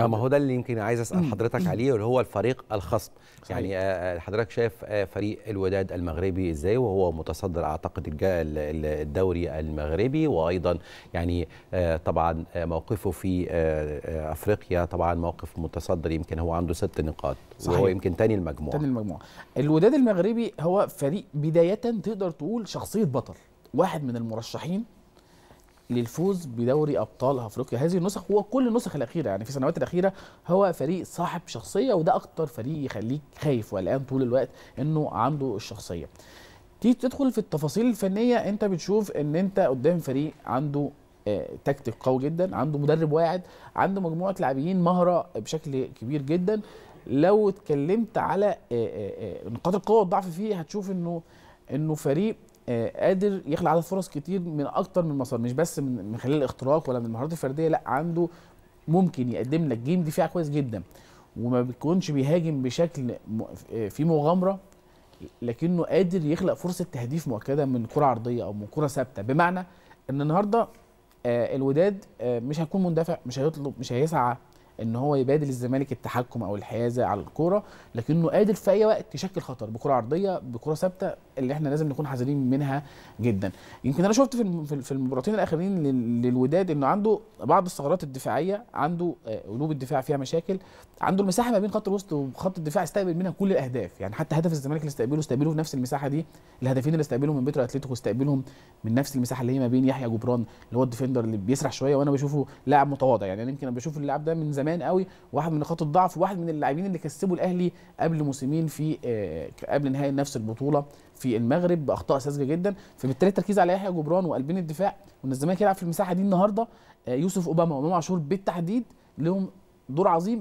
اه ما هو ده اللي يمكن عايز اسال حضرتك عليه اللي هو الفريق الخصم يعني آه، آه، حضرتك شايف آه، فريق الوداد المغربي ازاي وهو متصدر اعتقد الدوري المغربي وايضا يعني طبعا موقفه في افريقيا طبعا موقف متصدر يمكن هو عنده ست نقاط صحيح. وهو يمكن تاني المجموعه تاني المجموعه الوداد المغربي هو فريق بدايه تقدر تقول شخصيه بطل واحد من المرشحين للفوز بدوري ابطال افريقيا هذه النسخ هو كل النسخ الاخيره يعني في السنوات الاخيره هو فريق صاحب شخصيه وده اكتر فريق يخليك خايف والان طول الوقت انه عنده الشخصيه تيجي تدخل في التفاصيل الفنيه انت بتشوف ان انت قدام فريق عنده آه، تكتيك قوي جدا عنده مدرب واعد عنده مجموعه لاعبين مهره بشكل كبير جدا لو اتكلمت على آه، آه، نقاط القوه والضعف فيه هتشوف انه انه فريق آه، قادر يخلق عدد فرص كتير من اكتر من مسار مش بس من خلال الاختراق ولا من المهارات الفرديه لا عنده ممكن يقدم لك جيم دفاع كويس جدا وما بيكونش بيهاجم بشكل آه، في مغامره لكنه قادر يخلق فرصه تهديف مؤكده من كره عرضيه او من كره ثابته بمعنى ان النهارده آه، الوداد مش هيكون مندفع مش هيطلب مش هيسعى ان هو يبادل الزمالك التحكم او الحيازه على الكوره لكنه قادر في اي وقت يشكل خطر بكره عرضيه بكره ثابته اللي احنا لازم نكون حذرين منها جدا يمكن انا شفت في في المباراتين الاخرين للوداد انه عنده بعض الثغرات الدفاعيه عنده آه، قلوب الدفاع فيها مشاكل عنده المساحه ما بين خط الوسط وخط الدفاع استقبل منها كل الاهداف يعني حتى هدف الزمالك اللي استقبله استقبله في نفس المساحه دي الهدفين اللي استقبلهم من بيترو اتلتيكو استقبلهم من نفس المساحه اللي هي ما بين يحيى جبران اللي هو الديفندر اللي بيسرح شويه وانا بشوفه لاعب متواضع يعني يمكن انا بشوف اللاعب ده من زمان قوي واحد من نقاط الضعف واحد من اللاعبين اللي كسبوا الاهلي قبل موسمين في آه، قبل نهائي نفس البطوله في المغرب باخطاء ساذجه جدا فبالتالي التركيز على يحيى جبران وقلبين الدفاع وان الزمالك يلعب في المساحه دي النهارده آه، يوسف اوباما وامام عاشور بالتحديد لهم دور عظيم